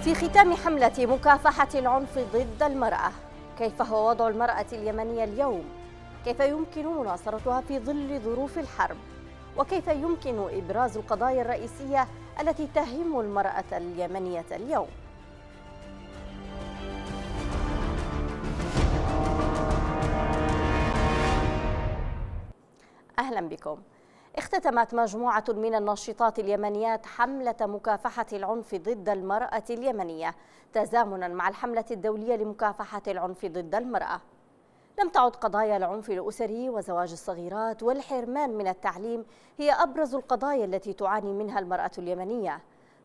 في ختام حملة مكافحة العنف ضد المرأة كيف هو وضع المرأة اليمنية اليوم؟ كيف يمكن مناصرتها في ظل ظروف الحرب؟ وكيف يمكن إبراز القضايا الرئيسية التي تهم المرأة اليمنية اليوم؟ أهلا بكم اختتمت مجموعة من الناشطات اليمنيات حملة مكافحة العنف ضد المرأة اليمنية تزامنا مع الحملة الدولية لمكافحة العنف ضد المرأة لم تعد قضايا العنف الأسري وزواج الصغيرات والحرمان من التعليم هي أبرز القضايا التي تعاني منها المرأة اليمنية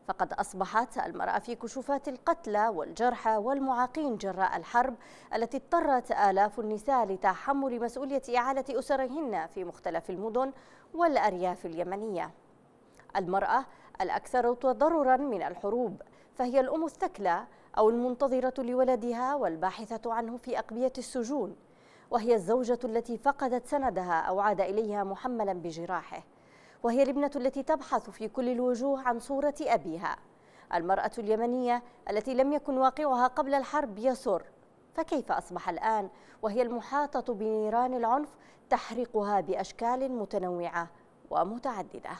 فقد أصبحت المرأة في كشوفات القتلى والجرحى والمعاقين جراء الحرب التي اضطرت آلاف النساء لتحمل مسؤولية إعالة أسرهن في مختلف المدن والأرياف اليمنية المرأة الأكثر تضررا من الحروب فهي الأم الثكلى أو المنتظرة لولدها والباحثة عنه في أقبية السجون وهي الزوجة التي فقدت سندها أو عاد إليها محملا بجراحه وهي الابنة التي تبحث في كل الوجوه عن صورة أبيها المرأة اليمنية التي لم يكن واقعها قبل الحرب يسر فكيف أصبح الآن وهي المحاطة بنيران العنف تحرقها بأشكال متنوعة ومتعددة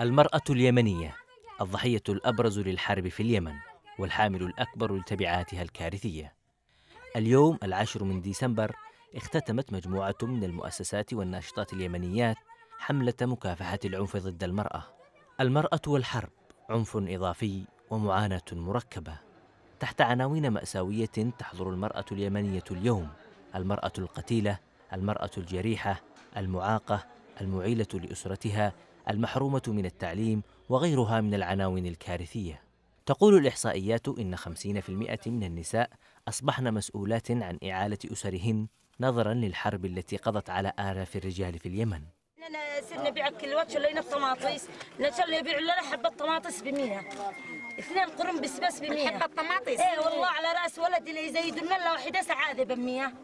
المرأة اليمنية الضحية الأبرز للحرب في اليمن والحامل الأكبر لتبعاتها الكارثية اليوم العاشر من ديسمبر اختتمت مجموعة من المؤسسات والناشطات اليمنيات حملة مكافحة العنف ضد المرأة المرأة والحرب عنف إضافي ومعاناة مركبة تحت عناوين مأساوية تحضر المرأة اليمنية اليوم المرأة القتيلة المرأة الجريحة المعاقة المعيلة لأسرتها المحرومة من التعليم وغيرها من العناوين الكارثية تقول الإحصائيات إن 50% من النساء أصبحن مسؤولات عن إعالة أسرهن نظرا للحرب التي قضت على آلاف الرجال في اليمن أنا صرنا نبيع كل وقت شلينا الطماطيس لا شلي يبيعوا لنا حبة طماطيس 100 اثنين قرن بسبس بمية حبة طماطيس ايه والله على راس ولدي اللي يزيد لنا واحدة سعادة بمية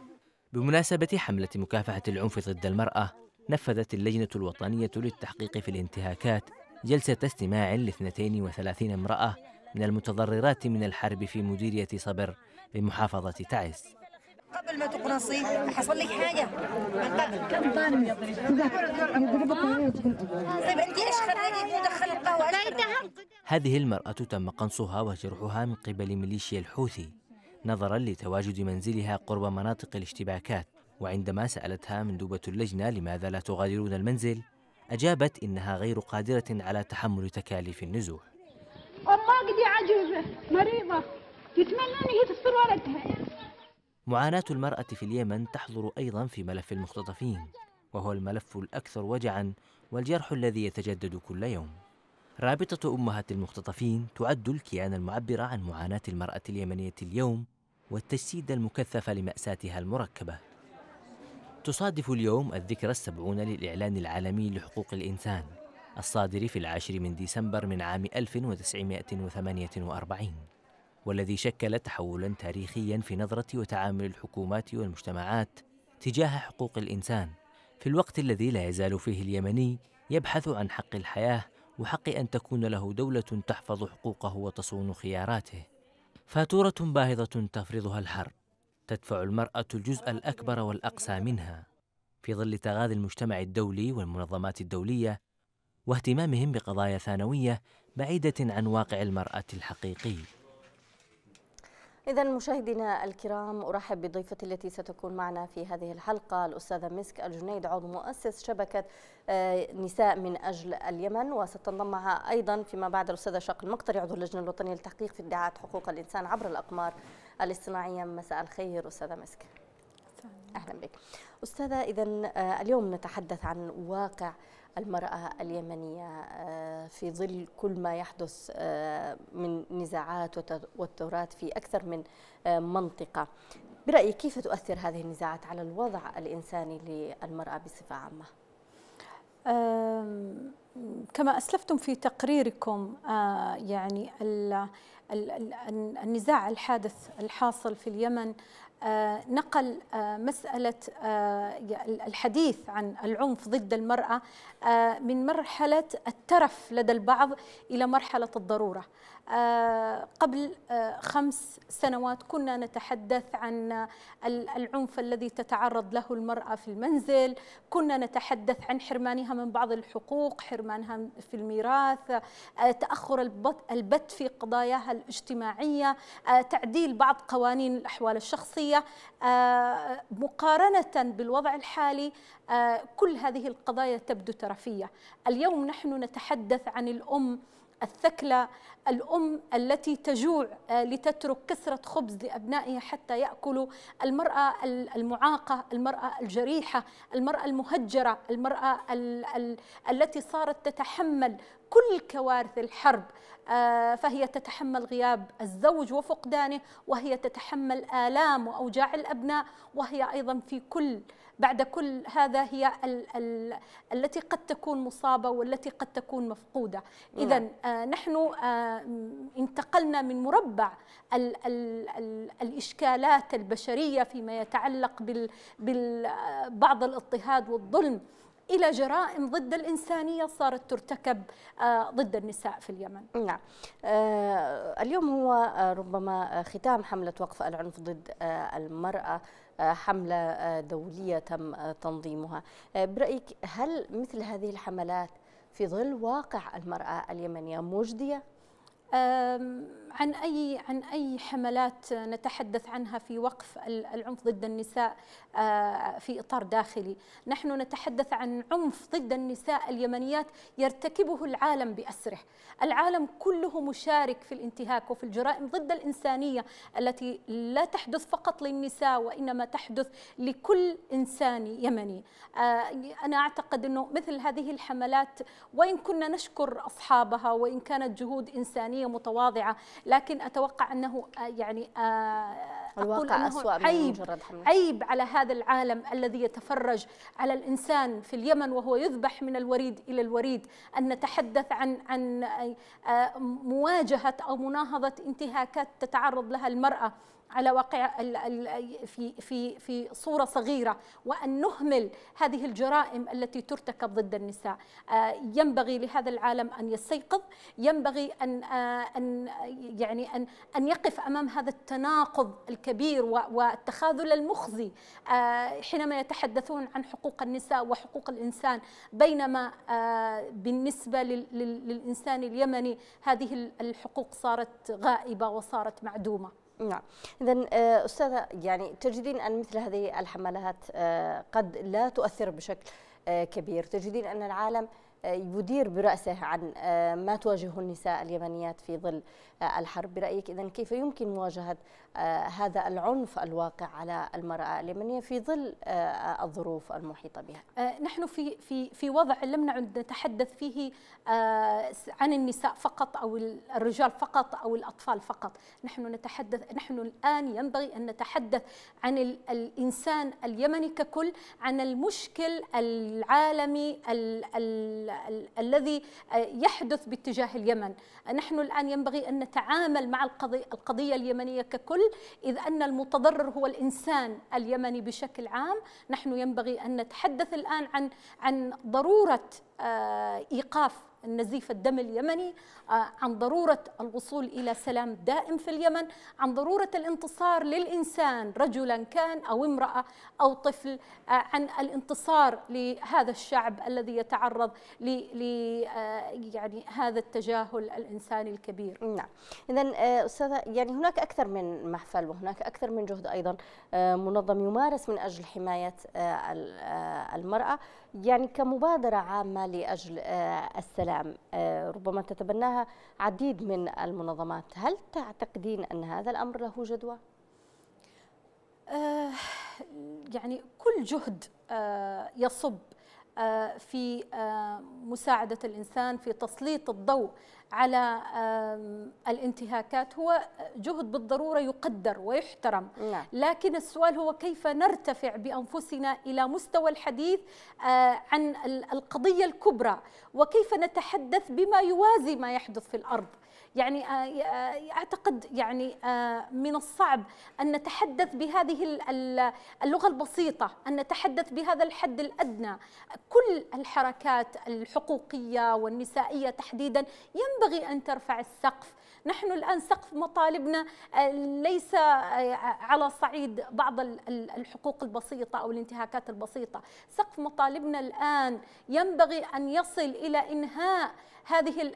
بمناسبة حملة مكافحة العنف ضد المرأة نفذت اللجنة الوطنية للتحقيق في الانتهاكات جلسة استماع ل 32 امرأة من المتضررات من الحرب في مديرية صبر بمحافظة تعز قبل ما تقنصي حصل لك حاجه من قبل كم يضرب طيب انت ايش خلاني مدخل القهوه هذه المرأة تم قنصها وجرحها من قبل ميليشيا الحوثي نظرا لتواجد منزلها قرب مناطق الاشتباكات وعندما سألتها مندوبة اللجنة لماذا لا تغادرون المنزل أجابت إنها غير قادرة على تحمل تكاليف النزوح الله دي عجوزة مريضة تتمنى أن هي تصير ولدها معاناة المرأة في اليمن تحضر أيضا في ملف المختطفين وهو الملف الأكثر وجعا والجرح الذي يتجدد كل يوم رابطة أمهات المختطفين تعد الكيان المعبر عن معاناة المرأة اليمنية اليوم والتجسيد المكثف لمأساتها المركبة تصادف اليوم الذكرى السبعون للإعلان العالمي لحقوق الإنسان الصادر في العاشر من ديسمبر من عام 1948 والذي شكل تحولا تاريخيا في نظرة وتعامل الحكومات والمجتمعات تجاه حقوق الإنسان في الوقت الذي لا يزال فيه اليمني يبحث عن حق الحياة وحق أن تكون له دولة تحفظ حقوقه وتصون خياراته فاتورة باهظة تفرضها الحرب تدفع المرأة الجزء الأكبر والأقصى منها في ظل تغاذي المجتمع الدولي والمنظمات الدولية واهتمامهم بقضايا ثانوية بعيدة عن واقع المرأة الحقيقي إذا مشاهدينا الكرام أرحب بضيفتي التي ستكون معنا في هذه الحلقة الأستاذة مسك الجنيد عضو مؤسس شبكة آه، نساء من أجل اليمن وستنضم معها أيضا فيما بعد الأستاذة شاق المقتري عضو اللجنة الوطنية للتحقيق في ادعاءات حقوق الإنسان عبر الأقمار الاصطناعية مساء الخير أستاذة مسك أهلا بك أستاذة إذا آه، اليوم نتحدث عن واقع المرأة اليمنية آه، في ظل كل ما يحدث آه، من نزاعات وتوترات في أكثر من آه، منطقة برأيك كيف تؤثر هذه النزاعات على الوضع الإنساني للمرأة بصفة عامة؟ كما أسلفتم في تقريركم يعني النزاع الحادث الحاصل في اليمن آه، نقل آه، مسألة آه، الحديث عن العنف ضد المرأة من مرحلة الترف لدى البعض إلى مرحلة الضرورة آه، قبل آه، خمس سنوات كنا نتحدث عن العنف الذي تتعرض له المرأة في المنزل كنا نتحدث عن حرمانها من بعض الحقوق حرمانها في الميراث آه، تأخر البت في قضاياها الاجتماعية تعديل بعض قوانين الأحوال الشخصية مقارنة بالوضع الحالي كل هذه القضايا تبدو ترفية اليوم نحن نتحدث عن الأم الثكلى الأم التي تجوع آه، لتترك كسرة خبز لأبنائها حتى يأكلوا المرأة المعاقة المرأة الجريحة المرأة المهجرة المرأة التي صارت تتحمل كل كوارث الحرب آه، فهي تتحمل غياب الزوج وفقدانه وهي تتحمل آلام وأوجاع الأبناء وهي أيضا في كل بعد كل هذا هي ال ال التي قد تكون مصابة والتي قد تكون مفقودة نعم. إذا آه، نحن آه، انتقلنا من مربع ال ال ال الإشكالات البشرية فيما يتعلق ببعض آه، الاضطهاد والظلم الى جرائم ضد الانسانيه صارت ترتكب ضد النساء في اليمن. نعم. اليوم هو ربما ختام حمله وقف العنف ضد المراه حملة آه، دولية تم آه، تنظيمها آه، برأيك هل مثل هذه الحملات في ظل واقع المرأة اليمنية مجدية؟ عن اي عن اي حملات نتحدث عنها في وقف العنف ضد النساء آه، في اطار داخلي، نحن نتحدث عن عنف ضد النساء اليمنيات يرتكبه العالم باسره، العالم كله مشارك في الانتهاك وفي الجرائم ضد الانسانيه التي لا تحدث فقط للنساء وانما تحدث لكل انسان يمني. آه، انا اعتقد انه مثل هذه الحملات وان كنا نشكر اصحابها وان كانت جهود انسانيه ميزانيه متواضعه لكن اتوقع انه آه، يعني آه، أقول الواقع أنه أسوأ عيب مجرد عيب على هذا العالم الذي يتفرج على الانسان في اليمن وهو يذبح من الوريد الى الوريد ان نتحدث عن عن آه، مواجهه او مناهضه انتهاكات تتعرض لها المراه على واقع في في في صوره صغيره وان نهمل هذه الجرائم التي ترتكب ضد النساء آه، ينبغي لهذا العالم ان يستيقظ ينبغي ان آه، ان يعني ان ان يقف امام هذا التناقض الكبير والتخاذل المخزي آه، حينما يتحدثون عن حقوق النساء وحقوق الانسان بينما بالنسبه للانسان اليمني هذه الحقوق صارت غائبه وصارت معدومه نعم اذا آه، استاذه يعني تجدين ان مثل هذه الحملات آه، قد لا تؤثر بشكل آه، كبير تجدين ان العالم يدير برأسه عن ما تواجهه النساء اليمنيات في ظل الحرب برأيك إذا كيف يمكن مواجهة آه، هذا العنف الواقع على المرأة اليمنية في ظل آه، الظروف المحيطة بها آه، نحن في, في, في وضع لم نعد نتحدث فيه عن النساء فقط أو الرجال فقط أو الأطفال فقط نحن نتحدث نحن الآن ينبغي أن نتحدث عن الإنسان اليمني ككل عن المشكل العالمي الـ الـ الـ الذي يحدث باتجاه اليمن نحن الآن ينبغي أن نتعامل مع القضية, القضية اليمنية ككل إذ أن المتضرر هو الإنسان اليمني بشكل عام نحن ينبغي أن نتحدث الآن عن, عن ضرورة آه، إيقاف النزيف الدم اليمني آه، عن ضرورة الوصول إلى سلام دائم في اليمن عن ضرورة الانتصار للإنسان رجلا كان أو امرأة أو طفل آه، عن الانتصار لهذا الشعب الذي يتعرض ل آه، يعني هذا التجاهل الإنساني الكبير نعم إذا أستاذة يعني هناك أكثر من محفل وهناك أكثر من جهد أيضا منظم يمارس من أجل حماية المرأة يعني كمبادرة عامة لأجل آه، السلام آه، ربما تتبناها عديد من المنظمات هل تعتقدين أن هذا الأمر له جدوى؟ آه، يعني كل جهد يصب في مساعدة الإنسان في تسليط الضوء على الانتهاكات هو جهد بالضرورة يقدر ويحترم نعم. لكن السؤال هو كيف نرتفع بأنفسنا إلى مستوى الحديث آه، عن القضية الكبرى وكيف نتحدث بما يوازي ما يحدث في الأرض يعني آه، آه، اعتقد يعني من الصعب ان نتحدث بهذه اللغه البسيطه، ان نتحدث بهذا الحد الادنى، كل الحركات الحقوقيه والنسائيه تحديدا ينبغي ينبغي أن ترفع السقف نحن الآن سقف مطالبنا آه، ليس آه، على صعيد بعض الحقوق البسيطة أو الانتهاكات البسيطة سقف مطالبنا الآن ينبغي أن يصل إلى إنهاء هذه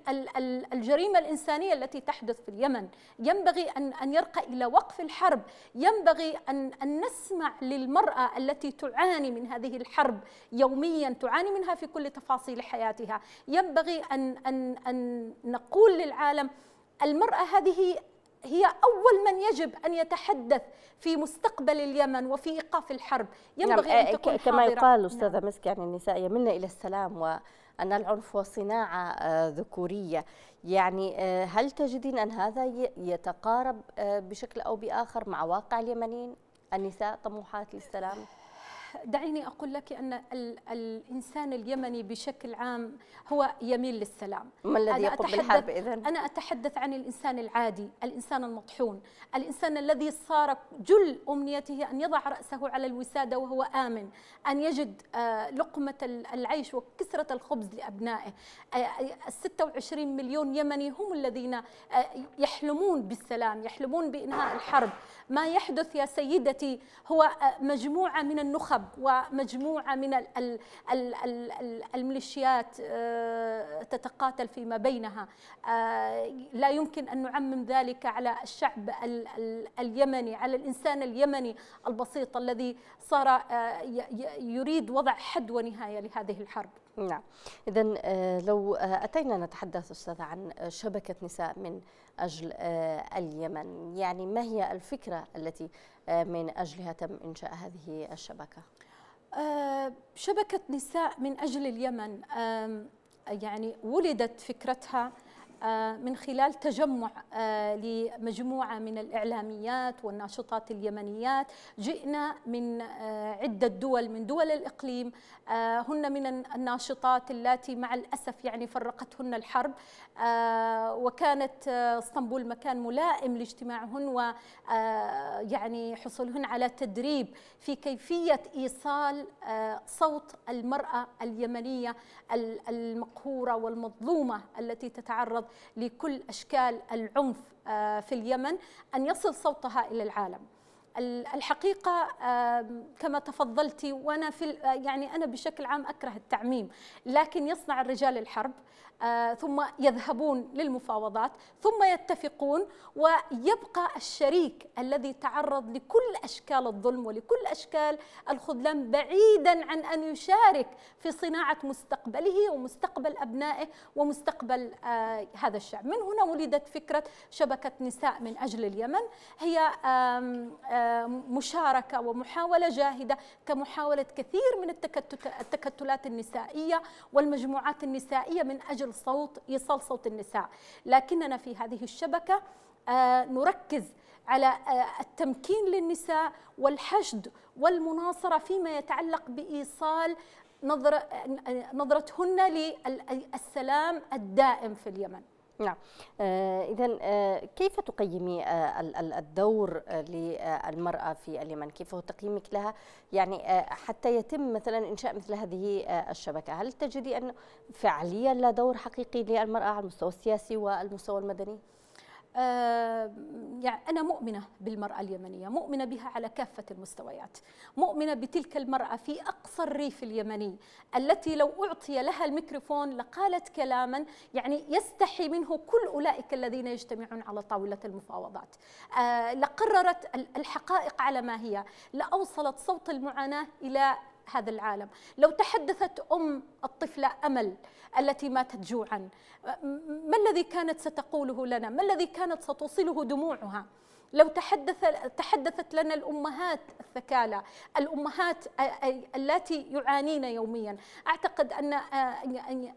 الجريمة الإنسانية التي تحدث في اليمن ينبغي أن أن يرقى إلى وقف الحرب ينبغي أن نسمع للمرأة التي تعاني من هذه الحرب يوميا تعاني منها في كل تفاصيل حياتها ينبغي أن أن أن نقول للعالم المرأة هذه هي أول من يجب أن يتحدث في مستقبل اليمن وفي إيقاف الحرب ينبغي نعم. أن آه، تكون كما يقال أستاذة نعم. مسك يعني النساء يملن إلى السلام وأن العنف وصناعة آه، ذكورية يعني آه، هل تجدين أن هذا يتقارب بشكل أو بآخر مع واقع اليمنيين النساء طموحات للسلام؟ دعيني أقول لك أن ال الإنسان اليمني بشكل عام هو يميل للسلام ما الذي يقوم بالحرب إذن؟ أنا أتحدث عن الإنسان العادي الإنسان المطحون الإنسان الذي صار جل أمنيته أن يضع رأسه على الوسادة وهو آمن أن يجد آه، لقمة العيش وكسرة الخبز لأبنائه آه، ال 26 مليون يمني هم الذين آه، يحلمون بالسلام يحلمون بإنهاء الحرب ما يحدث يا سيدتي هو مجموعة من النخب العرب ومجموعة من ال ال ال الميليشيات آه، تتقاتل فيما بينها آه، لا يمكن أن نعمم ذلك على الشعب اليمني على الإنسان اليمني البسيط الذي صار آه، يريد وضع حد ونهاية لهذه الحرب نعم إذا لو أتينا نتحدث أستاذ عن شبكة نساء من أجل اليمن يعني ما هي الفكرة التي من أجلها تم إنشاء هذه الشبكة؟ آه، شبكة نساء من أجل اليمن يعني ولدت فكرتها آه، من خلال تجمع آه، لمجموعة من الإعلاميات والناشطات اليمنيات جئنا من آه، عدة دول من دول الإقليم هن من الناشطات التي مع الأسف يعني فرقتهن الحرب وكانت اسطنبول مكان ملائم لاجتماعهن ويعني حصولهن على تدريب في كيفية إيصال صوت المرأة اليمنية المقهورة والمظلومة التي تتعرض لكل أشكال العنف آه، في اليمن أن يصل صوتها إلى العالم الحقيقة كما تفضلتي وأنا في يعني أنا بشكل عام أكره التعميم لكن يصنع الرجال الحرب آه، ثم يذهبون للمفاوضات ثم يتفقون ويبقى الشريك الذي تعرض لكل أشكال الظلم ولكل أشكال الخذلان بعيدا عن أن يشارك في صناعة مستقبله ومستقبل أبنائه ومستقبل آه، هذا الشعب من هنا ولدت فكرة شبكة نساء من أجل اليمن هي آه، مشاركة ومحاولة جاهدة كمحاولة كثير من التكتلات النسائية والمجموعات النسائية من أجل صوت يصل صوت النساء لكننا في هذه الشبكة آه، نركز على آه، التمكين للنساء والحشد والمناصرة فيما يتعلق بإيصال آه، نظرتهن للسلام الدائم في اليمن نعم آه، إذا آه، كيف تقيمي آه، الدور للمرأة في اليمن كيف هو تقييمك لها يعني حتى يتم مثلا إنشاء مثل هذه الشبكة هل تجدي ان فعليا لا دور حقيقي للمرأة على المستوى السياسي والمستوى المدني؟ آه، يعني أنا مؤمنة بالمرأة اليمنية مؤمنة بها على كافة المستويات مؤمنة بتلك المرأة في أقصى الريف اليمني التي لو أعطي لها الميكروفون لقالت كلاما يعني يستحي منه كل أولئك الذين يجتمعون على طاولة المفاوضات آه، لقررت الحقائق على ما هي لأوصلت صوت المعاناة إلى هذا العالم لو تحدثت أم الطفلة أمل التي ماتت جوعا ما الذي كانت ستقوله لنا ما الذي كانت ستوصله دموعها لو تحدث تحدثت لنا الامهات الثكالى الامهات اللاتي يعانين يوميا اعتقد ان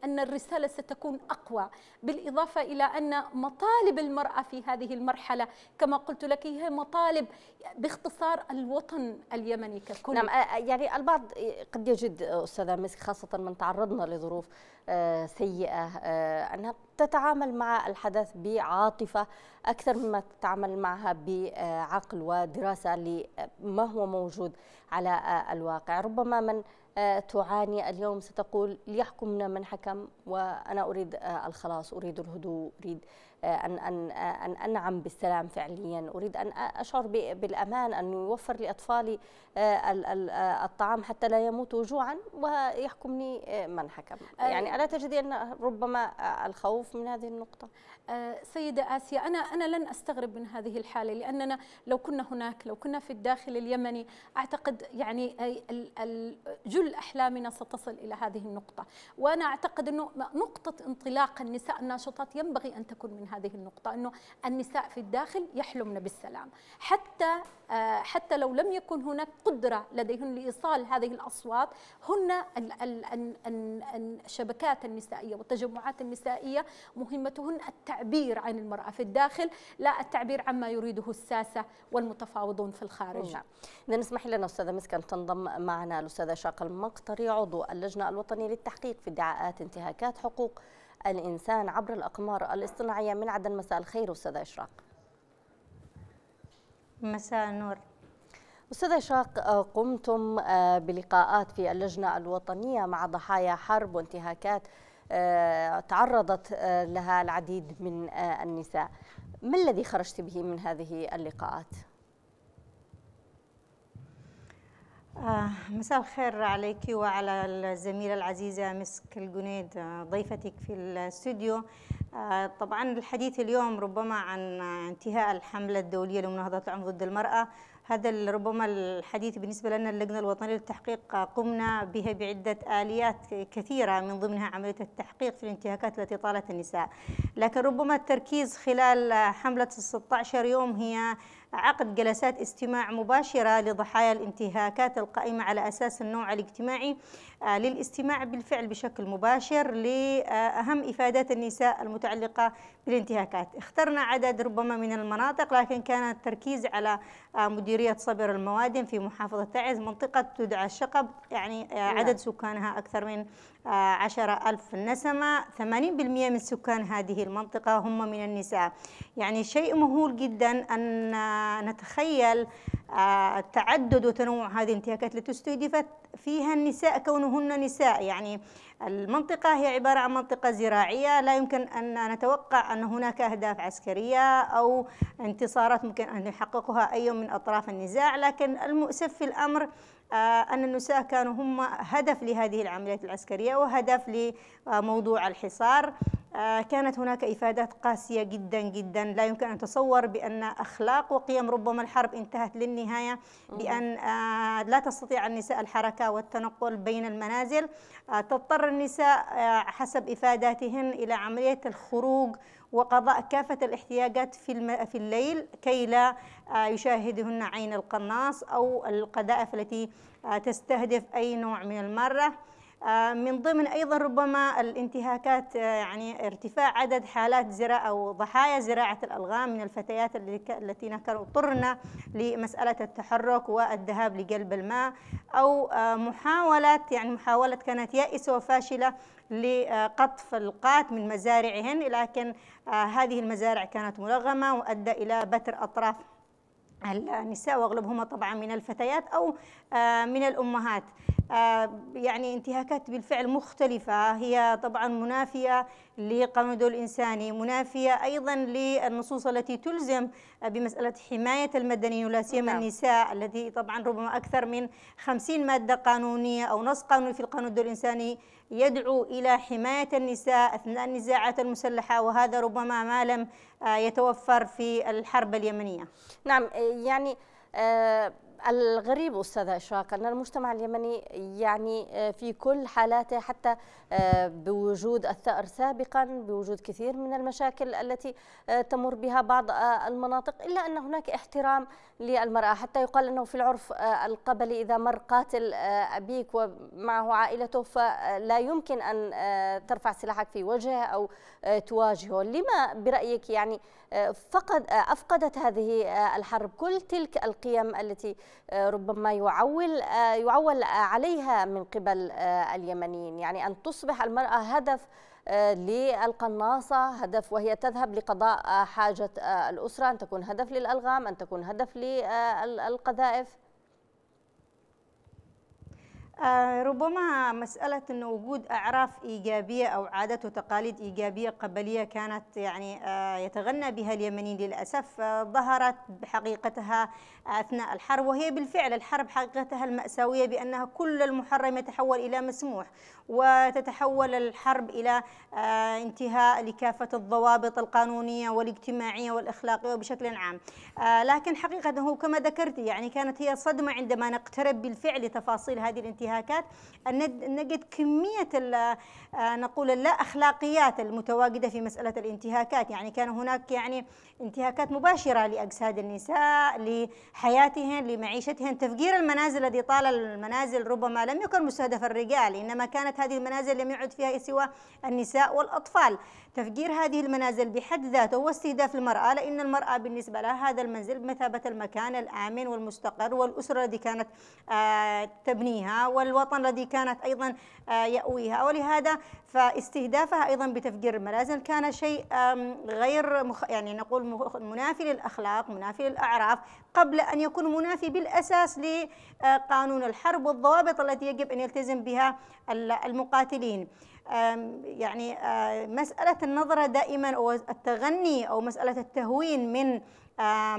ان الرساله ستكون اقوى بالاضافه الى ان مطالب المراه في هذه المرحله كما قلت لك هي مطالب باختصار الوطن اليمني ككل نعم يعني البعض قد يجد استاذه مسك خاصه من تعرضنا لظروف آه، سيئه آه، انها تتعامل مع الحدث بعاطفة أكثر مما تتعامل معها بعقل ودراسة لما هو موجود على الواقع ربما من تعاني اليوم ستقول ليحكمنا من حكم وأنا أريد الخلاص أريد الهدوء أريد آه، أن أن آه، أن أنعم بالسلام فعليا أريد أن أشعر بالأمان أن يوفر لأطفالي آه، الطعام حتى لا يموتوا جوعا ويحكمني من حكم يعني ألا تجدي أن ربما الخوف من هذه النقطة سيدة آسيا أنا أنا لن أستغرب من هذه الحالة لأننا لو كنا هناك لو كنا في الداخل اليمني أعتقد يعني جل أحلامنا ستصل إلى هذه النقطة وأنا أعتقد أنه نقطة انطلاق النساء الناشطات ينبغي أن تكون من من هذه النقطة أنه النساء في الداخل يحلمن بالسلام حتى آه، حتى لو لم يكن هناك قدرة لديهن لإيصال هذه الأصوات هن الشبكات النسائية والتجمعات النسائية مهمتهن التعبير عن المرأة في الداخل لا التعبير عما يريده الساسة والمتفاوضون في الخارج نعم إذا اسمحي لنا أستاذة أن تنضم معنا الأستاذة شاقة المقطري عضو اللجنة الوطنية للتحقيق في ادعاءات انتهاكات حقوق الإنسان عبر الأقمار الاصطناعية من عدن مساء الخير أستاذة إشراق مساء النور أستاذ إشراق آه، قمتم آه، بلقاءات في اللجنة الوطنية مع ضحايا حرب وانتهاكات آه، تعرضت لها العديد من النساء ما الذي خرجت به من هذه اللقاءات؟ آه، مساء الخير عليك وعلى الزميلة العزيزة مسك الجنيد آه، ضيفتك في الاستوديو آه، طبعا الحديث اليوم ربما عن انتهاء الحملة الدولية لمناهضة العنف ضد المرأة هذا ربما الحديث بالنسبة لنا اللجنة الوطنية للتحقيق قمنا بها بعدة آليات كثيرة من ضمنها عملية التحقيق في الانتهاكات التي طالت النساء لكن ربما التركيز خلال حملة 16 يوم هي عقد جلسات استماع مباشرة لضحايا الانتهاكات القائمة على أساس النوع الاجتماعي آه، للاستماع بالفعل بشكل مباشر لأهم إفادات النساء المتعلقة بالانتهاكات اخترنا عدد ربما من المناطق لكن كان التركيز على آه، مديرية صبر الموادن في محافظة تعز منطقة تدعى الشقب يعني آه، نعم. عدد سكانها أكثر من عشرة ألف نسمة ثمانين بالمئة من سكان هذه المنطقة هم من النساء يعني شيء مهول جدا أن نتخيل آه، تعدد وتنوع هذه الانتهاكات التي استهدفت فيها النساء كونهن نساء يعني المنطقة هي عبارة عن منطقة زراعية لا يمكن أن نتوقع أن هناك أهداف عسكرية أو انتصارات ممكن أن يحققها أي من أطراف النزاع لكن المؤسف في الأمر آه، أن النساء كانوا هم هدف لهذه العمليات العسكرية وهدف لموضوع الحصار آه، كانت هناك إفادات قاسية جدا جدا لا يمكن أن تصور بأن أخلاق وقيم ربما الحرب انتهت للنهاية بأن آه، لا تستطيع النساء الحركة والتنقل بين المنازل آه، تضطر النساء حسب إفاداتهن إلى عملية الخروج وقضاء كافة الاحتياجات في في الليل كي لا يشاهدهن عين القناص أو القذائف التي تستهدف أي نوع من المرة آه، من ضمن ايضا ربما الانتهاكات آه، يعني ارتفاع عدد حالات زراعه او ضحايا زراعه الالغام من الفتيات التي اضطرن لمساله التحرك والذهاب لقلب الماء او آه، محاوله يعني محاوله كانت يائسه وفاشله لقطف القات من مزارعهن لكن هذه المزارع كانت ملغمه وادى الى بتر اطراف النساء واغلبهما طبعا من الفتيات او من الامهات آه، يعني انتهاكات بالفعل مختلفة هي طبعا منافية لقانون الدول الإنساني منافية أيضا للنصوص التي تلزم بمسألة حماية المدنيين ولا سيما نعم. النساء التي طبعا ربما أكثر من خمسين مادة قانونية أو نص قانوني في القانون الدول الإنساني يدعو إلى حماية النساء أثناء النزاعات المسلحة وهذا ربما ما لم آه، يتوفر في الحرب اليمنية نعم يعني آه الغريب أستاذة إشراق أن المجتمع اليمني يعني آه، في كل حالاته حتى آه، بوجود الثأر سابقا بوجود كثير من المشاكل التي آه، تمر بها بعض المناطق إلا أن هناك احترام للمرأة حتى يقال أنه في العرف القبلي إذا مر قاتل أبيك ومعه عائلته فلا يمكن أن ترفع سلاحك في وجهه أو تواجهه لما برأيك يعني فقد أفقدت هذه آه، الحرب كل تلك القيم التي آه، ربما يعول آه، يعول عليها من قبل اليمنيين يعني أن تصبح المرأة هدف للقناصة هدف وهي تذهب لقضاء حاجة الأسرة أن تكون هدف للألغام أن تكون هدف للقذائف آه، ربما مسألة أن وجود أعراف إيجابية أو عادات وتقاليد إيجابية قبلية كانت يعني آه، يتغنى بها اليمنيين للأسف آه، ظهرت بحقيقتها أثناء الحرب وهي بالفعل الحرب حقيقتها المأساوية بأنها كل المحرم يتحول إلى مسموح وتتحول الحرب إلى انتهاء لكافة الضوابط القانونية والاجتماعية والأخلاقية وبشكل عام لكن حقيقة هو كما ذكرت يعني كانت هي صدمة عندما نقترب بالفعل تفاصيل هذه الانتهاء الانتهاكات نجد كمية آه، نقول اللا أخلاقيات المتواجدة في مسألة الانتهاكات يعني كان هناك يعني انتهاكات مباشرة لأجساد النساء لحياتهن لمعيشتهن تفجير المنازل الذي طال المنازل ربما لم يكن مستهدف الرجال إنما كانت هذه المنازل لم يعد فيها سوى النساء والأطفال تفجير هذه المنازل بحد ذاته واستهداف المرأة لأن المرأة بالنسبة لها هذا المنزل بمثابة المكان الآمن والمستقر والأسرة التي كانت آه، تبنيها والوطن الذي كانت أيضا آه، يأويها ولهذا فاستهدافها أيضا بتفجير المنازل كان شيء غير مخ يعني نقول منافي للأخلاق منافي للأعراف قبل أن يكون منافي بالأساس لقانون آه، الحرب والضوابط التي يجب أن يلتزم بها المقاتلين يعني مسألة النظرة دائما أو التغني أو مسألة التهوين من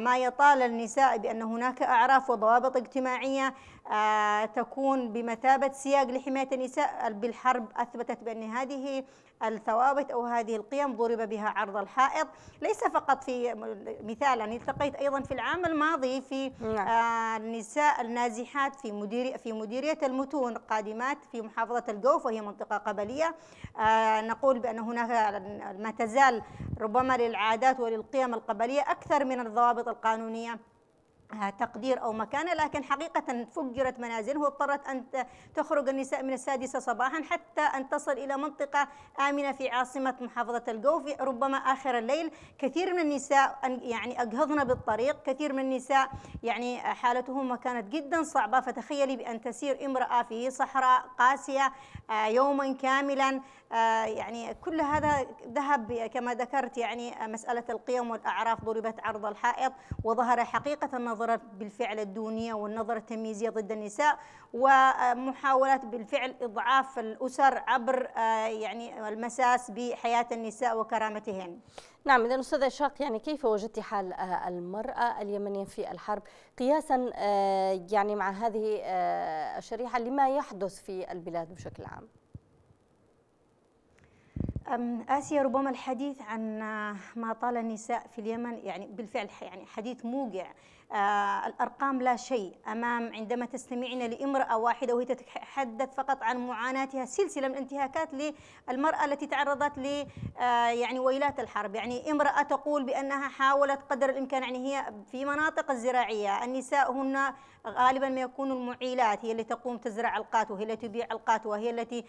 ما يطال النساء بأن هناك أعراف وضوابط اجتماعية تكون بمثابة سياق لحماية النساء بالحرب أثبتت بأن هذه الثوابت أو هذه القيم ضرب بها عرض الحائط ليس فقط في مثال أنا يعني التقيت أيضا في العام الماضي في نعم. آه، النساء النازحات في مديرية, في مديرية المتون قادمات في محافظة الجوف وهي منطقة قبلية آه، نقول بأن هناك ما تزال ربما للعادات وللقيم القبلية أكثر من الضوابط القانونية آه، تقدير أو مكانة لكن حقيقة فجرت منازله واضطرت أن تخرج النساء من السادسة صباحا حتى أن تصل إلى منطقة آمنة في عاصمة محافظة الجوف ربما آخر الليل كثير من النساء يعني أجهضن بالطريق كثير من النساء يعني حالتهم كانت جدا صعبة فتخيلي بأن تسير امرأة في صحراء قاسية آه، يوما كاملا آه، يعني كل هذا ذهب كما ذكرت يعني آه، مسألة القيم والأعراف ضربت عرض الحائط وظهر حقيقة النظرة بالفعل الدونية والنظرة التمييزية ضد النساء ومحاولات بالفعل إضعاف الأسر عبر آه، يعني المساس بحياة النساء وكرامتهن نعم إذا أستاذ إشاق يعني كيف وجدت حال المرأة اليمنية في الحرب قياسا يعني مع هذه الشريحة لما يحدث في البلاد بشكل عام؟ آسيا ربما الحديث عن ما طال النساء في اليمن يعني بالفعل يعني حديث موقع آه، الأرقام لا شيء أمام عندما تستمعين لامرأة واحدة وهي تتحدث فقط عن معاناتها سلسلة من الانتهاكات للمرأة التي تعرضت ل آه، يعني ويلات الحرب يعني امرأة تقول بأنها حاولت قدر الإمكان يعني هي في مناطق الزراعية النساء هن غالبا ما يكون المعيلات هي التي تقوم تزرع القات وهي التي تبيع القات وهي التي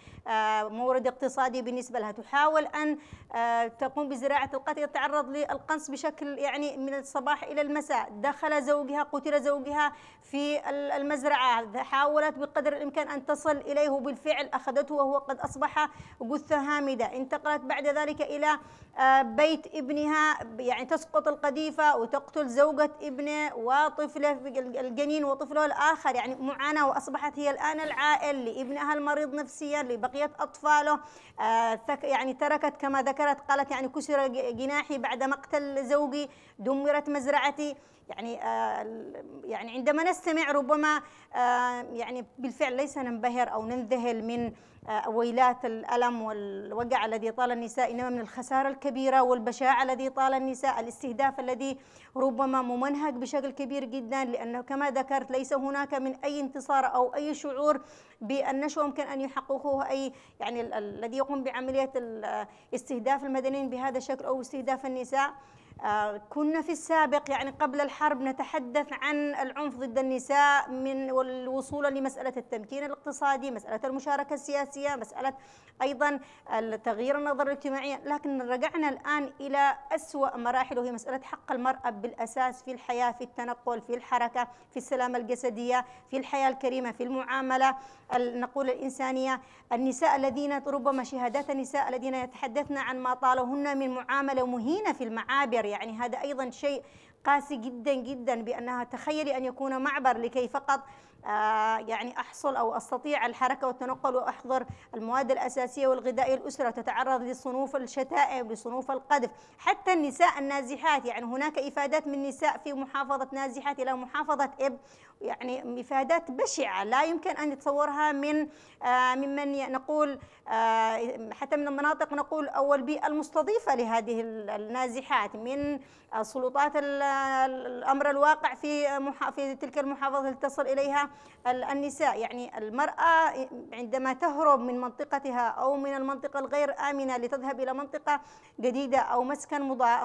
مورد اقتصادي بالنسبة لها تحاول أن آه، تقوم بزراعة القات تتعرض للقنص بشكل يعني من الصباح إلى المساء دخل زوجها قتل زوجها في المزرعة حاولت بقدر الإمكان أن تصل إليه بالفعل أخذته وهو قد أصبح جثة هامدة انتقلت بعد ذلك إلى آه، بيت ابنها يعني تسقط القذيفة وتقتل زوجة ابنه وطفله الجنين وطفله الآخر يعني معاناة وأصبحت هي الآن العائل لابنها المريض نفسيا لبقية أطفاله آه، يعني تركت كما ذكرت قالت يعني كسر جناحي بعد مقتل زوجي دمرت مزرعتي يعني آه، يعني عندما نستمع ربما آه، يعني بالفعل ليس ننبهر أو ننذهل من آه، ويلات الألم والوجع الذي طال النساء إنما من الخسارة الكبيرة والبشاعة الذي طال النساء الاستهداف الذي ربما ممنهج بشكل كبير جدا لأنه كما ذكرت ليس هناك من أي انتصار أو أي شعور بالنشوة ممكن أن يحققوه أي يعني الذي يقوم بعملية استهداف المدنيين بهذا الشكل أو استهداف النساء آه، كنا في السابق يعني قبل الحرب نتحدث عن العنف ضد النساء من والوصول لمسألة التمكين الاقتصادي مسألة المشاركة السياسية مسألة أيضا تغيير النظر الاجتماعي لكن رجعنا الآن إلى أسوأ مراحل وهي مسألة حق المرأة بالأساس في الحياة في التنقل في الحركة في السلامة الجسدية في الحياة الكريمة في المعاملة نقول الإنسانية النساء الذين ربما شهادات النساء الذين يتحدثن عن ما طالهن من معاملة مهينة في المعابر يعني هذا أيضا شيء قاسي جدا جدا بأنها تخيلي أن يكون معبر لكي فقط آه، يعني أحصل أو أستطيع الحركة والتنقل وأحضر المواد الأساسية والغذائية الأسرة تتعرض لصنوف الشتائم لصنوف القذف حتى النساء النازحات يعني هناك إفادات من نساء في محافظة نازحات إلى محافظة إب يعني إفادات بشعة لا يمكن أن نتصورها من آه، ممن نقول آه، حتى من المناطق نقول أو البيئة المستضيفة لهذه النازحات من سلطات الأمر الواقع في في تلك المحافظة التي تصل إليها النساء يعني المرأة عندما تهرب من منطقتها أو من المنطقة الغير آمنة لتذهب إلى منطقة جديدة أو مسكن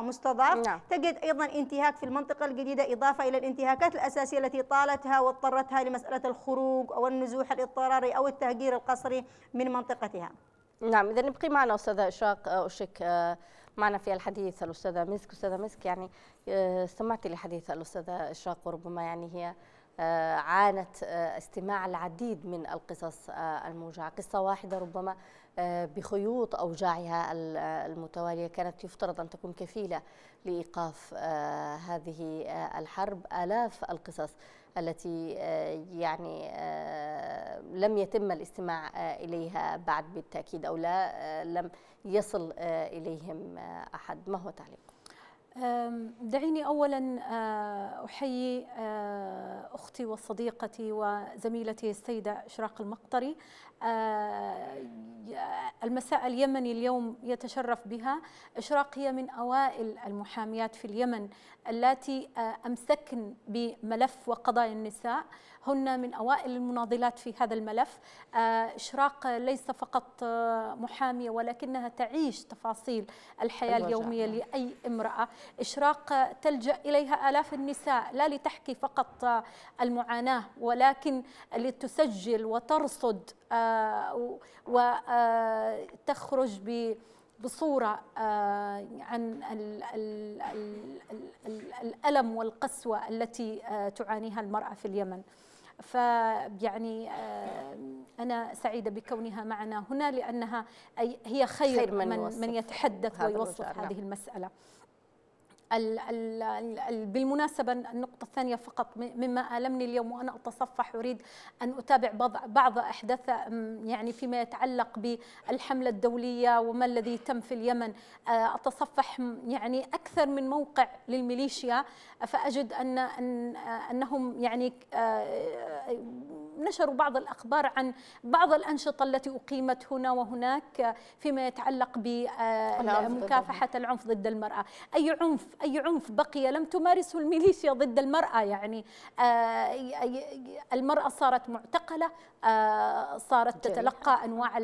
مستضعف نعم. تجد أيضا انتهاك في المنطقة الجديدة إضافة إلى الانتهاكات الأساسية التي طالتها واضطرتها لمسألة الخروج أو النزوح الاضطراري أو التهجير القسري من منطقتها نعم إذا نبقي معنا أستاذة إشراق أشك آه، آه، معنا في الحديث الأستاذة مسك أستاذة مسك يعني آه، استمعت لحديث الأستاذة إشراق وربما يعني هي آه، عانت آه، استماع العديد من القصص آه، الموجعة قصة واحدة ربما بخيوط أوجاعها المتوالية كانت يفترض أن تكون كفيلة لإيقاف هذه الحرب آلاف القصص التي يعني لم يتم الاستماع إليها بعد بالتأكيد أو لا لم يصل إليهم أحد ما هو تعليقك؟ دعيني اولا آه، احيي آه، اختي وصديقتي وزميلتي السيده اشراق المقطري آه، المساء اليمني اليوم يتشرف بها إشراق هي من أوائل المحاميات في اليمن التي آه، أمسكن بملف وقضايا النساء هن من أوائل المناضلات في هذا الملف آه، إشراق ليس فقط محامية ولكنها تعيش تفاصيل الحياة اليومية نعم. لأي امرأة إشراق تلجأ إليها آلاف النساء لا لتحكي فقط المعاناة ولكن لتسجل وترصد آه، وتخرج آه، بصورة آه، عن الألم والقسوة التي تعانيها المرأة في اليمن فيعني أنا سعيدة بكونها معنا هنا لأنها هي خير, خير من, من, من يتحدث ويوصف نعم. هذه المسألة بالمناسبة النقطة الثانية فقط مما ألمني اليوم وأنا أتصفح أريد أن أتابع بعض أحداث يعني فيما يتعلق بالحملة الدولية وما الذي تم في اليمن آه، أتصفح يعني أكثر من موقع للميليشيا فأجد أن آه، أنهم يعني آه، نشروا بعض الأخبار عن بعض الأنشطة التي أقيمت هنا وهناك فيما يتعلق بمكافحة آه، العنف ضد المرأة أي عنف أي عنف بقي لم تمارسه الميليشيا ضد المرأة يعني آه، المرأة صارت معتقلة آه، صارت تتلقى أنواع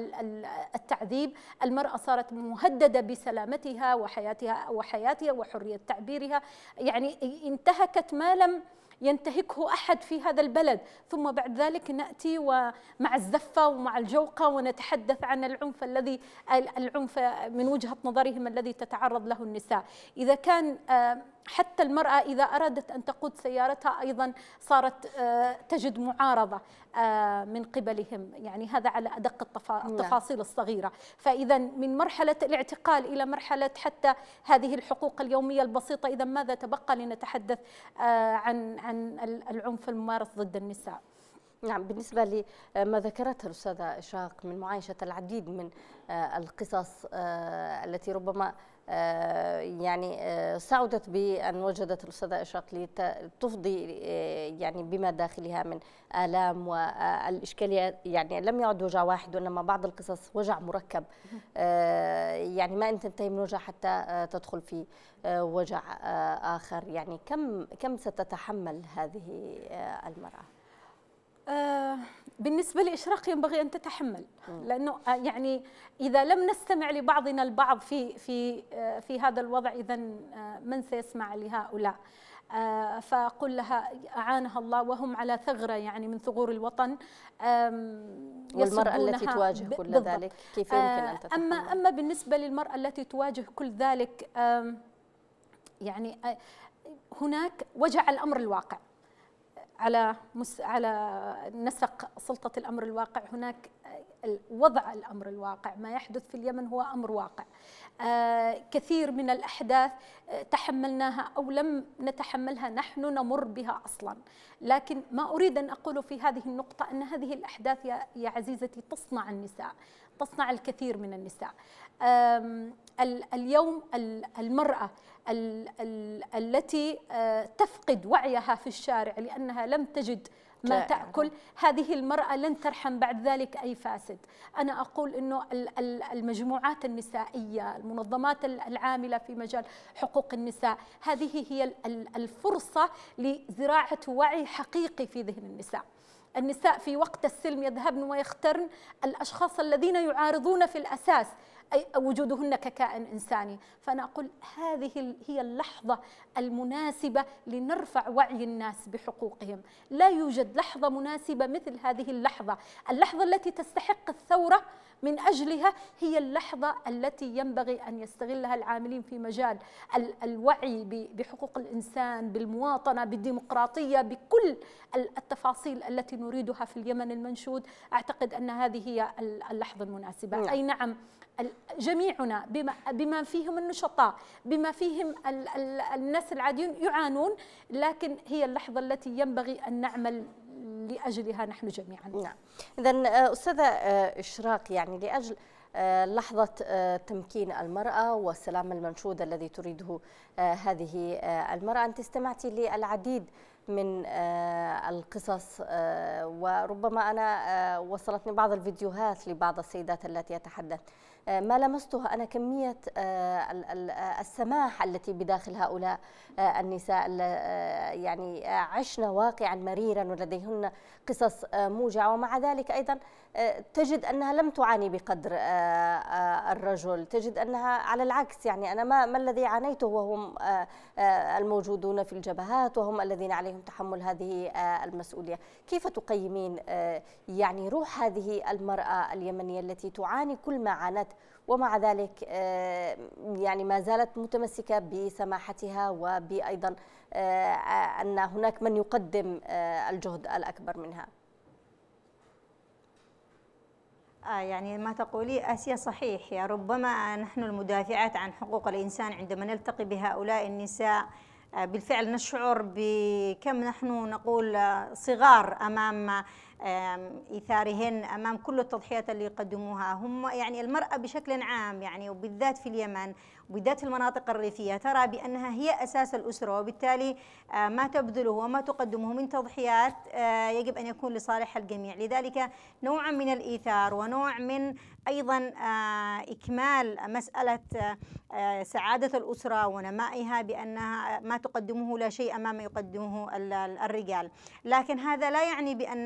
التعذيب المرأة صارت مهددة بسلامتها وحياتها وحياتها وحرية تعبيرها يعني انتهكت ما لم ينتهكه أحد في هذا البلد ثم بعد ذلك نأتي ومع الزفة ومع الجوقة ونتحدث عن العنف الذي العنف من وجهة نظرهم الذي تتعرض له النساء إذا كان آه، حتى المرأة إذا أرادت أن تقود سيارتها أيضا صارت آه، تجد معارضة آه، من قبلهم يعني هذا على أدق نعم. التفاصيل الصغيرة فإذا من مرحلة الاعتقال إلى مرحلة حتى هذه الحقوق اليومية البسيطة إذا ماذا تبقى لنتحدث آه، عن عن العنف الممارس ضد النساء نعم بالنسبة لما ذكرته الأستاذة إشراق من معايشة العديد من القصص التي ربما آه، يعني آه، سعدت بأن وجدت الأستاذة إشراق تفضي آه، يعني بما داخلها من آلام والاشكاليات يعني لم يعد وجع واحد وإنما بعض القصص وجع مركب يعني ما أن تنتهي من وجع حتى تدخل في وجع آخر يعني كم كم ستتحمل هذه المرأة؟ بالنسبة لإشراق ينبغي أن تتحمل لأنه آه، يعني إذا لم نستمع لبعضنا البعض في في آه، في هذا الوضع إذا آه، من سيسمع لهؤلاء فقل لها أعانها الله وهم على ثغرة يعني من ثغور الوطن والمرأة التي تواجه كل بالضبط. ذلك كيف يمكن أن تتحمل أما أما بالنسبة للمرأة التي تواجه كل ذلك يعني هناك وجع الأمر الواقع على مس على نسق سلطه الامر الواقع هناك وضع الامر الواقع ما يحدث في اليمن هو امر واقع آه كثير من الاحداث آه، تحملناها او لم نتحملها نحن نمر بها اصلا لكن ما اريد ان اقوله في هذه النقطه ان هذه الاحداث يا عزيزتي تصنع النساء تصنع الكثير من النساء اليوم المرأة التي تفقد وعيها في الشارع لأنها لم تجد ما تأكل هذه المرأة لن ترحم بعد ذلك أي فاسد أنا أقول أنه المجموعات النسائية المنظمات العاملة في مجال حقوق النساء هذه هي الفرصة لزراعة وعي حقيقي في ذهن النساء النساء في وقت السلم يذهبن ويخترن الأشخاص الذين يعارضون في الأساس أي وجودهن ككائن إنساني فأنا أقول هذه هي اللحظة المناسبة لنرفع وعي الناس بحقوقهم لا يوجد لحظة مناسبة مثل هذه اللحظة اللحظة التي تستحق الثورة من أجلها هي اللحظة التي ينبغي أن يستغلها العاملين في مجال الوعي بحقوق الإنسان بالمواطنة بالديمقراطية بكل التفاصيل التي نريدها في اليمن المنشود أعتقد أن هذه هي اللحظة المناسبة نعم. أي نعم جميعنا بما, بما فيهم النشطاء بما فيهم الناس العاديون يعانون لكن هي اللحظة التي ينبغي أن نعمل لأجلها نحن جميعا نعم إذا آه، أستاذة آه، إشراق يعني لأجل آه، لحظة تمكين المرأة والسلام المنشود الذي تريده هذه المرأة أنت استمعتي للعديد من آه، القصص آه، وربما أنا آه، وصلتني بعض الفيديوهات لبعض السيدات التي يتحدث ما لمسته أنا كمية السماح التي بداخل هؤلاء النساء يعني عشنا واقعا مريرا ولديهن قصص موجعة ومع ذلك أيضا تجد انها لم تعاني بقدر آه، آه، الرجل تجد انها على العكس يعني انا ما ما الذي عانيته وهم آه، الموجودون في الجبهات وهم الذين عليهم تحمل هذه المسؤوليه كيف تقيمين يعني روح هذه المراه اليمنيه التي تعاني كل ما عانت ومع ذلك يعني ما زالت متمسكه بسماحتها وبايضا ان هناك من يقدم الجهد الاكبر منها يعني ما تقولي آسيا صحيح يا ربما نحن المدافعات عن حقوق الإنسان عندما نلتقي بهؤلاء النساء آه، بالفعل نشعر بكم نحن نقول آه، صغار أمام إثارهن أمام كل التضحيات اللي يقدموها هم يعني المرأة بشكل عام يعني وبالذات في اليمن وذات المناطق الريفية ترى بأنها هي أساس الأسرة وبالتالي آه، ما تبذله وما تقدمه من تضحيات آه، يجب أن يكون لصالح الجميع لذلك نوع من الإيثار ونوع من أيضا آه، إكمال مسألة سعادة الأسرة ونمائها بأنها ما تقدمه لا شيء أمام يقدمه الرجال لكن هذا لا يعني بأن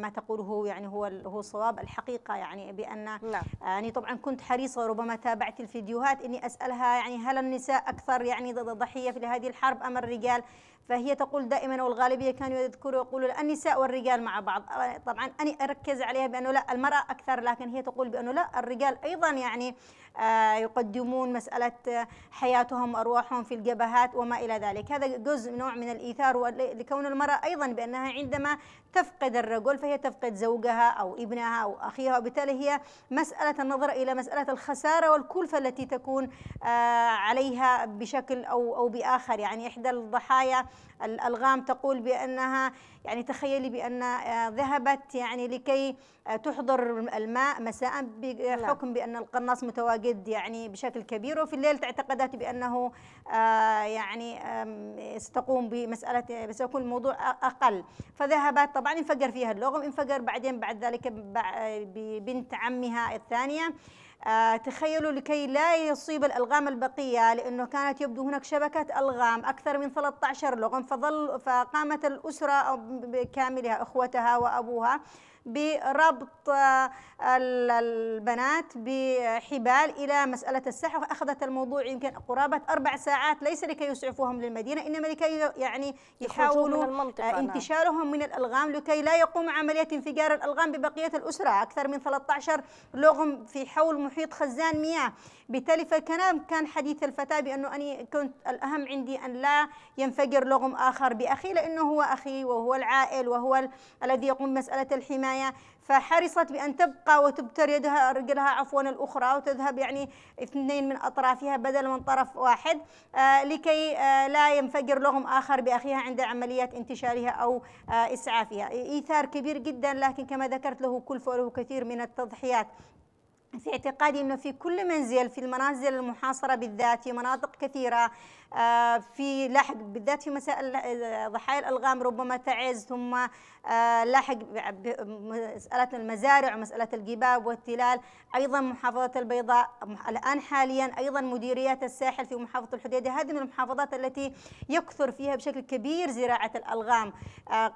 ما تقوله يعني هو هو الصواب الحقيقة يعني بأن لا. نعم. يعني طبعا كنت حريصة ربما تابعت الفيديوهات إني أسأل أسألها يعني هل النساء أكثر يعني ضحية في هذه الحرب أم الرجال فهي تقول دائما والغالبيه كانوا يذكروا يقولوا النساء والرجال مع بعض أه، طبعا اني اركز عليها بانه لا المراه اكثر لكن هي تقول بانه لا الرجال ايضا يعني أه، يقدمون مساله حياتهم وارواحهم في الجبهات وما الى ذلك هذا جزء نوع من الايثار لكون المراه ايضا بانها عندما تفقد الرجل فهي تفقد زوجها او ابنها او اخيها وبالتالي هي مساله النظر الى مساله الخساره والكلفه التي تكون أه، عليها بشكل او او باخر يعني احدى الضحايا الألغام تقول بأنها يعني تخيلي بأن آه، ذهبت يعني لكي آه، تحضر الماء مساء بحكم نعم. بأن القناص متواجد يعني بشكل كبير وفي الليل اعتقدت بأنه آه، يعني ستقوم بمسألة سيكون الموضوع أقل فذهبت طبعا انفجر فيها اللغم انفجر بعدين بعد ذلك ببنت عمها الثانية آه، تخيلوا لكي لا يصيب الألغام البقية لأنه كانت يبدو هناك شبكة ألغام أكثر من 13 لغم فظل فقامت الأسرة بكاملها أخوتها وأبوها بربط آه، البنات بحبال إلى مسألة السحر أخذت الموضوع يمكن قرابة أربع ساعات ليس لكي يسعفوهم للمدينة إنما لكي يعني يحاولوا من آه، نعم. انتشارهم من الألغام لكي لا يقوم عملية انفجار الألغام ببقية الأسرة أكثر من 13 لغم في حول محيط خزان مياه بالتالي فالكلام كان حديث الفتاة بأنه أنا كنت الأهم عندي أن لا ينفجر لغم آخر بأخي لأنه هو أخي وهو العائل وهو الذي يقوم بمسألة الحماية النهاية فحرصت بأن تبقى وتبتر يدها رجلها عفوا الأخرى وتذهب يعني اثنين من أطرافها بدل من طرف واحد آه لكي آه لا ينفجر لغم آخر بأخيها عند عملية انتشارها أو آه إسعافها إيثار كبير جدا لكن كما ذكرت له كلفة وله كثير من التضحيات في اعتقادي أنه في كل منزل في المنازل المحاصرة بالذات في مناطق كثيرة آه، في لاحق بالذات في مسائل آه، ضحايا الالغام ربما تعز ثم آه، لاحق مساله المزارع ومساله الجباب والتلال ايضا محافظه البيضاء الان حاليا ايضا مديريات الساحل في محافظه الحديده هذه من المحافظات التي يكثر فيها بشكل كبير زراعه الالغام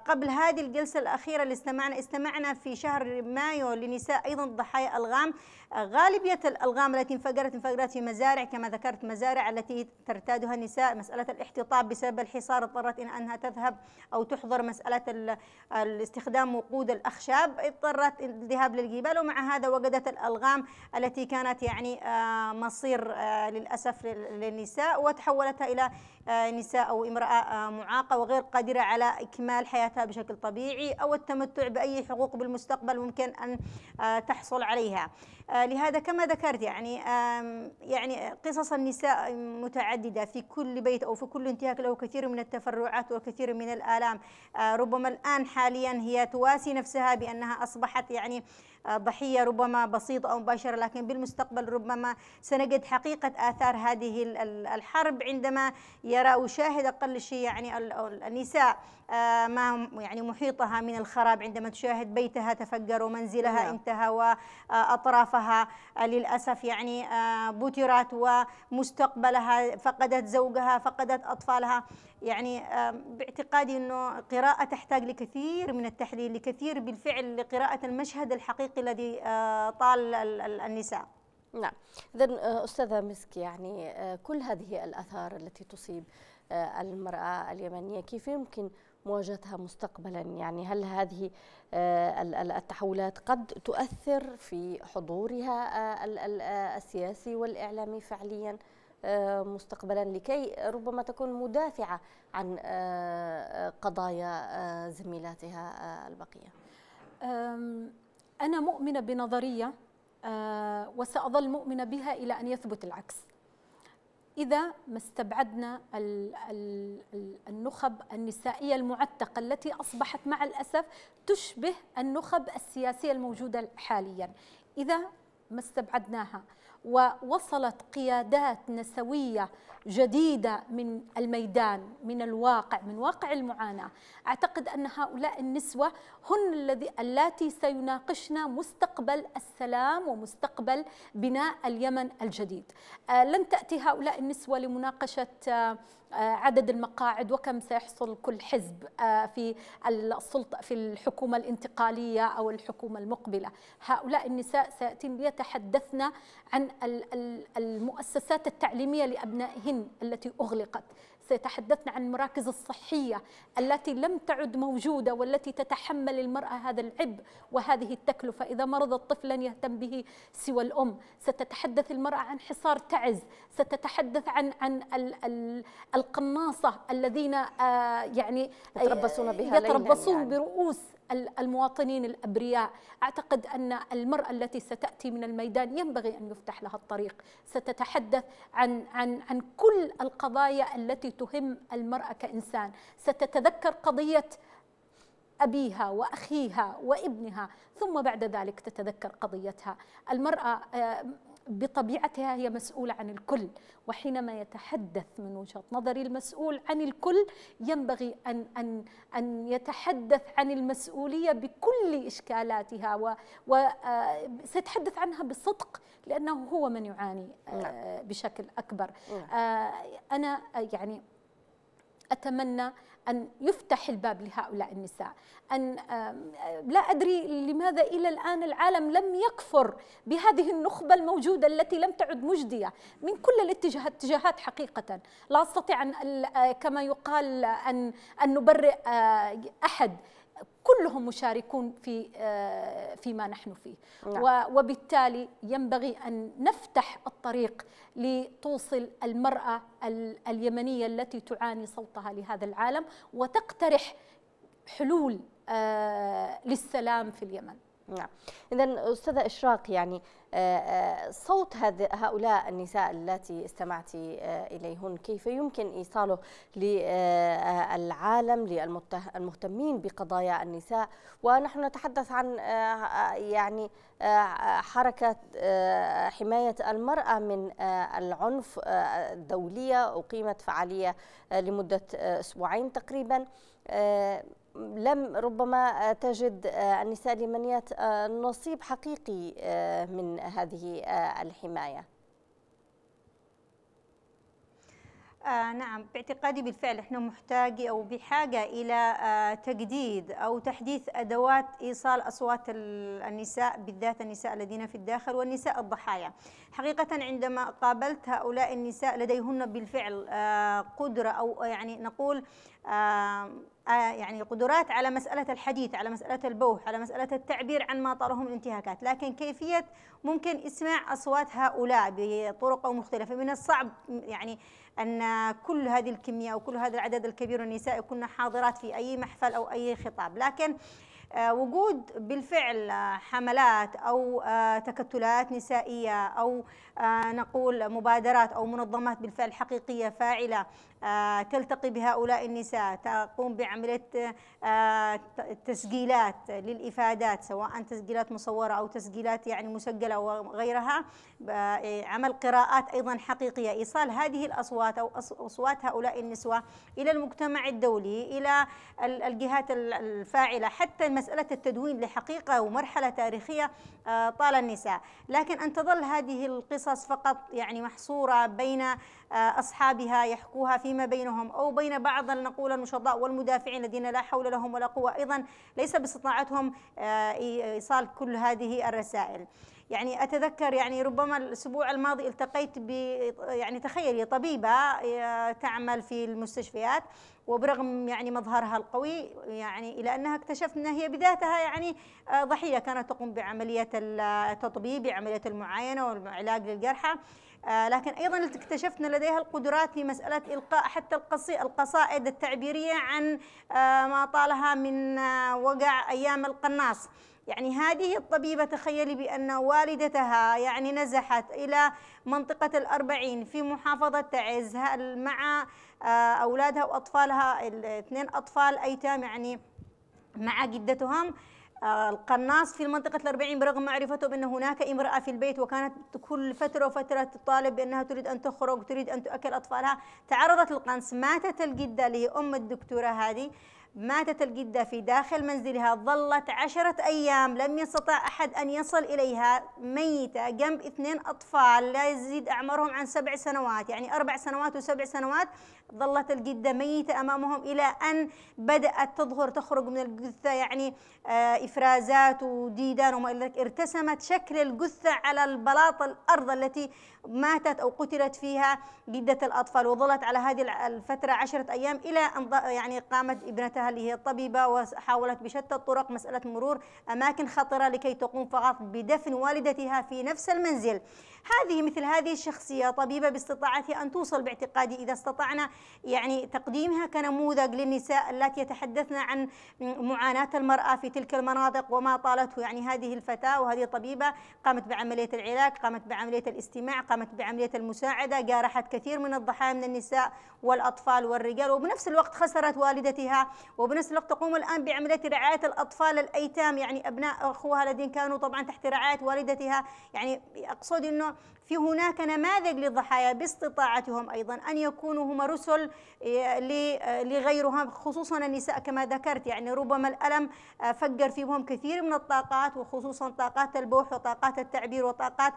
قبل هذه الجلسه الاخيره اللي استمعنا استمعنا في شهر مايو لنساء ايضا ضحايا الغام غالبيه الالغام التي انفجرت انفجرت في مزارع كما ذكرت مزارع التي ترتادها النساء مسألة الاحتطاب بسبب الحصار اضطرت إن أنها تذهب أو تحضر مسألة الاستخدام وقود الأخشاب اضطرت الذهاب للجبال ومع هذا وجدت الألغام التي كانت يعني آه، مصير آه، للأسف للنساء وتحولتها إلى آه، نساء أو امرأة آه، معاقة وغير قادرة على إكمال حياتها بشكل طبيعي أو التمتع بأي حقوق بالمستقبل ممكن أن آه، تحصل عليها لهذا كما ذكرت يعني يعني قصص النساء متعددة في كل بيت أو في كل انتهاك له كثير من التفرعات وكثير من الآلام ربما الآن حاليا هي تواسي نفسها بأنها أصبحت يعني آه، ضحية ربما بسيطة أو مباشرة لكن بالمستقبل ربما سنجد حقيقة آثار هذه الحرب عندما يرى وشاهد أقل شيء يعني النساء آه، ما يعني محيطها من الخراب عندما تشاهد بيتها تفجر ومنزلها نعم. انتهى وأطرافها آه، للأسف يعني بترت ومستقبلها فقدت زوجها فقدت أطفالها يعني باعتقادي أنه قراءة تحتاج لكثير من التحليل لكثير بالفعل لقراءة المشهد الحقيقي الحقيقي الذي آه، طال النساء نعم اذا آه، استاذه مسك يعني آه، كل هذه الاثار التي تصيب المراه اليمنيه كيف يمكن مواجهتها مستقبلا يعني هل هذه التحولات قد تؤثر في حضورها السياسي والاعلامي فعليا مستقبلا لكي ربما تكون مدافعه عن قضايا زميلاتها البقيه أنا مؤمنة بنظرية آه، وسأظل مؤمنة بها إلى أن يثبت العكس إذا ما استبعدنا النخب النسائية المعتقة التي أصبحت مع الأسف تشبه النخب السياسية الموجودة حاليا إذا ما استبعدناها ووصلت قيادات نسوية جديدة من الميدان من الواقع من واقع المعاناة أعتقد أن هؤلاء النسوة هن الذي اللاتي سيناقشنا مستقبل السلام ومستقبل بناء اليمن الجديد آه، لن تأتي هؤلاء النسوة لمناقشة آه، آه، عدد المقاعد وكم سيحصل كل حزب آه، في السلطة في الحكومة الانتقالية أو الحكومة المقبلة هؤلاء النساء سيأتين ليتحدثن عن المؤسسات التعليمية لأبنائهن التي أغلقت تحدثنا عن المراكز الصحية التي لم تعد موجودة والتي تتحمل المرأة هذا العبء وهذه التكلفة إذا مرض الطفل لن يهتم به سوى الأم ستتحدث المرأة عن حصار تعز ستتحدث عن عن ال ال القناصة الذين آه، يعني آه، يتربصون بها يتربصون يعني. برؤوس المواطنين الابرياء، اعتقد ان المراه التي ستاتي من الميدان ينبغي ان يفتح لها الطريق، ستتحدث عن عن عن كل القضايا التي تهم المراه كانسان، ستتذكر قضيه أبيها وأخيها وابنها ثم بعد ذلك تتذكر قضيتها المرأة آه، بطبيعتها هي مسؤولة عن الكل وحينما يتحدث من وجهة نظري المسؤول عن الكل ينبغي أن, أن, أن يتحدث عن المسؤولية بكل إشكالاتها وسيتحدث آه، عنها بصدق لأنه هو من يعاني آه، نعم. بشكل أكبر نعم. آه، أنا يعني أتمنى أن يفتح الباب لهؤلاء النساء أن لا أدري لماذا إلى الآن العالم لم يكفر بهذه النخبة الموجودة التي لم تعد مجدية من كل الاتجاهات حقيقة لا أستطيع أن آه، كما يقال أن أن نبرئ آه، أحد كلهم مشاركون في آه، فيما نحن فيه نعم. وبالتالي ينبغي أن نفتح الطريق لتوصل المرأة اليمنية التي تعاني صوتها لهذا العالم وتقترح حلول آه، للسلام في اليمن نعم إذا أستاذة إشراق يعني آه، آه، صوت هؤلاء النساء التي استمعت آه، إليهن كيف يمكن إيصاله للعالم للمهتمين بقضايا النساء ونحن نتحدث عن يعني حركة حماية المرأة من العنف الدولية أقيمت فعالية لمدة أسبوعين تقريباً لم ربما تجد آه، النساء اليمنيات آه، نصيب حقيقي آه، من هذه الحماية آه نعم باعتقادي بالفعل احنا محتاج او بحاجه الى آه تجديد او تحديث ادوات ايصال اصوات النساء بالذات النساء الذين في الداخل والنساء الضحايا. حقيقه عندما قابلت هؤلاء النساء لديهن بالفعل آه قدره او يعني نقول آه آه، يعني قدرات على مسألة الحديث على مسألة البوح على مسألة التعبير عن ما طرهم الانتهاكات لكن كيفية ممكن إسماع أصوات هؤلاء بطرق أو مختلفة من الصعب يعني أن كل هذه الكمية أو كل هذا العدد الكبير النساء يكون حاضرات في أي محفل أو أي خطاب لكن آه، وجود بالفعل آه، حملات او تكتلات نسائيه او نقول مبادرات او منظمات بالفعل حقيقيه فاعله آه، تلتقي بهؤلاء النساء تقوم بعملية آه، تسجيلات للإفادات سواء تسجيلات مصورة أو تسجيلات يعني مسجلة وغيرها آه، عمل قراءات أيضا حقيقية إيصال هذه الأصوات أو أصوات هؤلاء النسوة إلى المجتمع الدولي إلى الجهات الفاعلة حتى مسألة التدوين لحقيقة ومرحلة تاريخية طال النساء لكن أن تظل هذه القصص فقط يعني محصورة بين أصحابها يحكوها فيما بينهم أو بين بعض نقول النشطاء والمدافعين الذين لا حول لهم ولا قوة أيضا ليس باستطاعتهم آه، إيصال كل هذه الرسائل يعني أتذكر يعني ربما الأسبوع الماضي التقيت ب يعني تخيلي طبيبة آه، تعمل في المستشفيات وبرغم يعني مظهرها القوي يعني إلى أنها اكتشفت أنها هي بذاتها يعني آه، ضحية كانت تقوم بعملية التطبيب بعملية المعاينة والعلاج للجرحى آه، لكن أيضا اكتشفنا لديها القدرات في مسألة إلقاء حتى القصائد التعبيرية عن آه، ما طالها من آه، وقع أيام القناص يعني هذه الطبيبة تخيلي بأن والدتها يعني نزحت إلى منطقة الأربعين في محافظة تعز مع أولادها وأطفالها الاثنين أطفال أيتام يعني مع جدتهم القناص في منطقة الأربعين برغم معرفته بأن هناك امرأة في البيت وكانت كل فترة وفترة تطالب بأنها تريد أن تخرج تريد أن تؤكل أطفالها تعرضت للقنص ماتت الجدة لأم أم الدكتورة هذه ماتت الجدة في داخل منزلها ظلت عشرة أيام لم يستطع أحد أن يصل إليها ميتة جنب اثنين أطفال لا يزيد أعمارهم عن سبع سنوات يعني أربع سنوات وسبع سنوات ظلت الجدة ميتة أمامهم إلى أن بدأت تظهر تخرج من الجثة يعني آه، إفرازات وديدان وما إلى ذلك ارتسمت شكل الجثة على البلاط الأرض التي ماتت أو قتلت فيها جدة الأطفال وظلت على هذه الفترة عشرة أيام إلى أن يعني قامت ابنتها هل هي طبيبة وحاولت بشتى الطرق مسألة مرور أماكن خطرة لكي تقوم فقط بدفن والدتها في نفس المنزل هذه مثل هذه الشخصية طبيبة باستطاعتها أن توصل باعتقادي إذا استطعنا يعني تقديمها كنموذج للنساء التي يتحدثن عن معاناة المرأة في تلك المناطق وما طالته يعني هذه الفتاة وهذه الطبيبة قامت بعملية العلاج قامت بعملية الاستماع قامت بعملية المساعدة جارحت كثير من الضحايا من النساء والأطفال والرجال وبنفس الوقت خسرت والدتها وبنفس الوقت تقوم الآن بعملية رعاية الأطفال الأيتام يعني أبناء أخوها الذين كانوا طبعا تحت رعاية والدتها يعني أقصد أنه في هناك نماذج للضحايا باستطاعتهم أيضا أن يكونوا هم رسل لغيرهم خصوصا النساء كما ذكرت يعني ربما الألم آه، فجر فيهم كثير من الطاقات وخصوصا طاقات البوح وطاقات التعبير وطاقات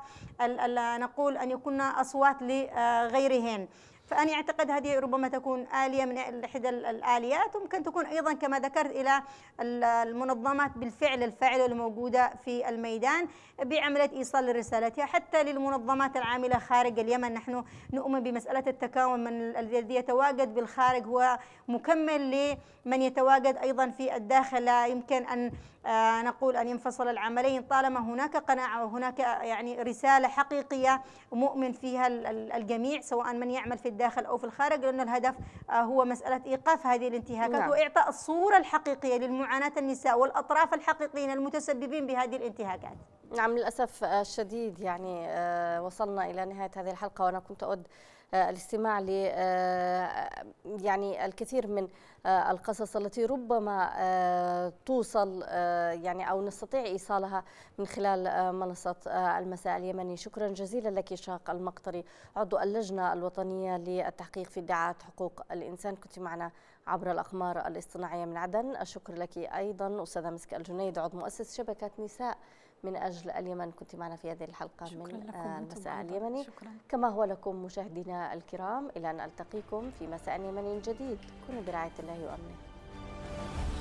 نقول أن يكون أصوات لغيرهن فأنا أعتقد هذه ربما تكون آلية من إحدى الآليات وممكن تكون أيضا كما ذكرت إلى المنظمات بالفعل الفاعلة الموجودة في الميدان بعملية إيصال رسالتها حتى للمنظمات العاملة خارج اليمن نحن نؤمن بمسألة التكاون من الذي يتواجد بالخارج هو مكمل لمن يتواجد أيضا في الداخل لا يمكن أن آه، نقول أن ينفصل العملين طالما هناك قناعة وهناك يعني رسالة حقيقية مؤمن فيها الجميع سواء من يعمل في الداخل أو في الخارج لأن الهدف آه، هو مسألة إيقاف هذه الانتهاكات نعم. وإعطاء الصورة الحقيقية للمعاناة النساء والأطراف الحقيقيين المتسببين بهذه الانتهاكات نعم للأسف الشديد آه، يعني وصلنا إلى نهاية هذه الحلقة وأنا كنت أود آه، الاستماع ل آه، يعني الكثير من آه، القصص التي ربما توصل يعني او نستطيع ايصالها من خلال منصه المساء اليمني شكرا جزيلا لك شاق المقطري عضو اللجنه الوطنيه للتحقيق في ادعاءات حقوق الانسان كنت معنا عبر الاقمار الاصطناعيه من عدن الشكر لك ايضا استاذه مسك الجنيد عضو مؤسس شبكه نساء من أجل اليمن كنت معنا في هذه الحلقة شكرا من لكم آه، المساء اليمني شكرا. كما هو لكم مشاهدينا الكرام إلى أن ألتقيكم في مساء يمني جديد كونوا برعاية الله وأمنه